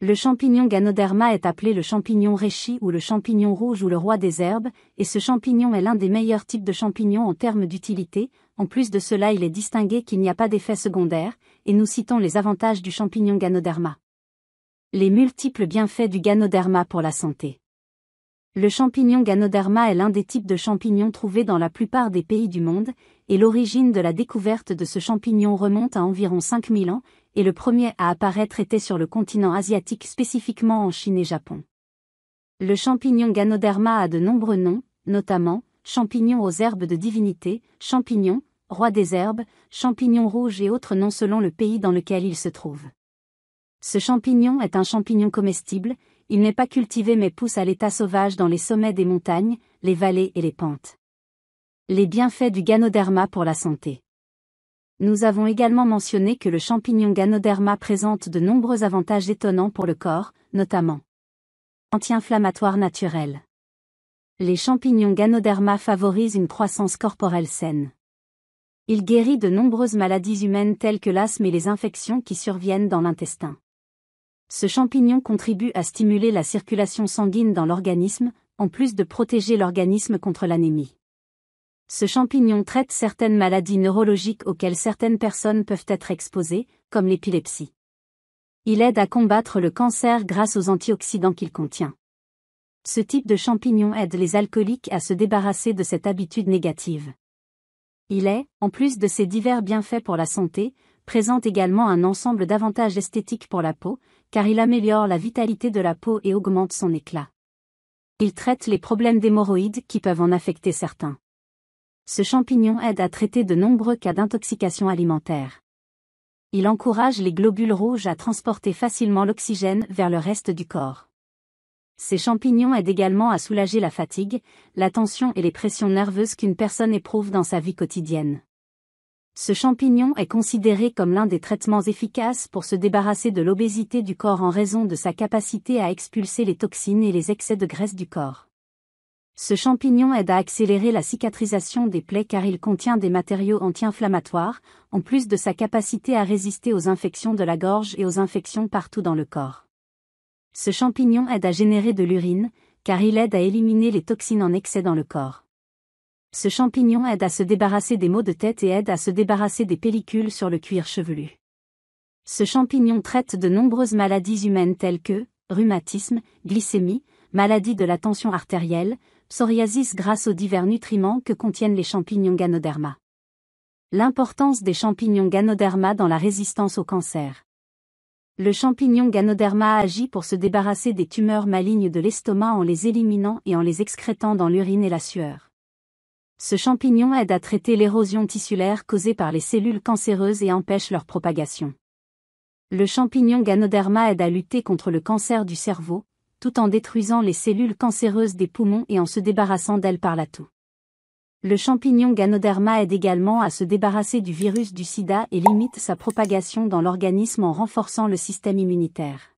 Le champignon Ganoderma est appelé le champignon réchi ou le champignon rouge ou le roi des herbes, et ce champignon est l'un des meilleurs types de champignons en termes d'utilité, en plus de cela il est distingué qu'il n'y a pas d'effet secondaire, et nous citons les avantages du champignon Ganoderma. Les multiples bienfaits du Ganoderma pour la santé. Le champignon Ganoderma est l'un des types de champignons trouvés dans la plupart des pays du monde, et l'origine de la découverte de ce champignon remonte à environ 5000 ans, et le premier à apparaître était sur le continent asiatique spécifiquement en Chine et Japon. Le champignon Ganoderma a de nombreux noms, notamment champignon aux herbes de divinité, champignon, roi des herbes, champignon rouge et autres noms selon le pays dans lequel il se trouve. Ce champignon est un champignon comestible, il n'est pas cultivé mais pousse à l'état sauvage dans les sommets des montagnes, les vallées et les pentes. Les bienfaits du Ganoderma pour la santé. Nous avons également mentionné que le champignon Ganoderma présente de nombreux avantages étonnants pour le corps, notamment anti-inflammatoire naturel. Les champignons Ganoderma favorisent une croissance corporelle saine. Il guérit de nombreuses maladies humaines telles que l'asthme et les infections qui surviennent dans l'intestin ce champignon contribue à stimuler la circulation sanguine dans l'organisme, en plus de protéger l'organisme contre l'anémie. Ce champignon traite certaines maladies neurologiques auxquelles certaines personnes peuvent être exposées, comme l'épilepsie. Il aide à combattre le cancer grâce aux antioxydants qu'il contient. Ce type de champignon aide les alcooliques à se débarrasser de cette habitude négative. Il est, en plus de ses divers bienfaits pour la santé, présente également un ensemble d'avantages esthétiques pour la peau, car il améliore la vitalité de la peau et augmente son éclat. Il traite les problèmes d'hémorroïdes qui peuvent en affecter certains. Ce champignon aide à traiter de nombreux cas d'intoxication alimentaire. Il encourage les globules rouges à transporter facilement l'oxygène vers le reste du corps. Ces champignons aident également à soulager la fatigue, la tension et les pressions nerveuses qu'une personne éprouve dans sa vie quotidienne. Ce champignon est considéré comme l'un des traitements efficaces pour se débarrasser de l'obésité du corps en raison de sa capacité à expulser les toxines et les excès de graisse du corps. Ce champignon aide à accélérer la cicatrisation des plaies car il contient des matériaux anti-inflammatoires, en plus de sa capacité à résister aux infections de la gorge et aux infections partout dans le corps. Ce champignon aide à générer de l'urine, car il aide à éliminer les toxines en excès dans le corps. Ce champignon aide à se débarrasser des maux de tête et aide à se débarrasser des pellicules sur le cuir chevelu. Ce champignon traite de nombreuses maladies humaines telles que rhumatisme, glycémie, maladie de la tension artérielle, psoriasis grâce aux divers nutriments que contiennent les champignons Ganoderma. L'importance des champignons Ganoderma dans la résistance au cancer. Le champignon Ganoderma agit pour se débarrasser des tumeurs malignes de l'estomac en les éliminant et en les excrétant dans l'urine et la sueur. Ce champignon aide à traiter l'érosion tissulaire causée par les cellules cancéreuses et empêche leur propagation. Le champignon Ganoderma aide à lutter contre le cancer du cerveau, tout en détruisant les cellules cancéreuses des poumons et en se débarrassant d'elles par la toux. Le champignon Ganoderma aide également à se débarrasser du virus du sida et limite sa propagation dans l'organisme en renforçant le système immunitaire.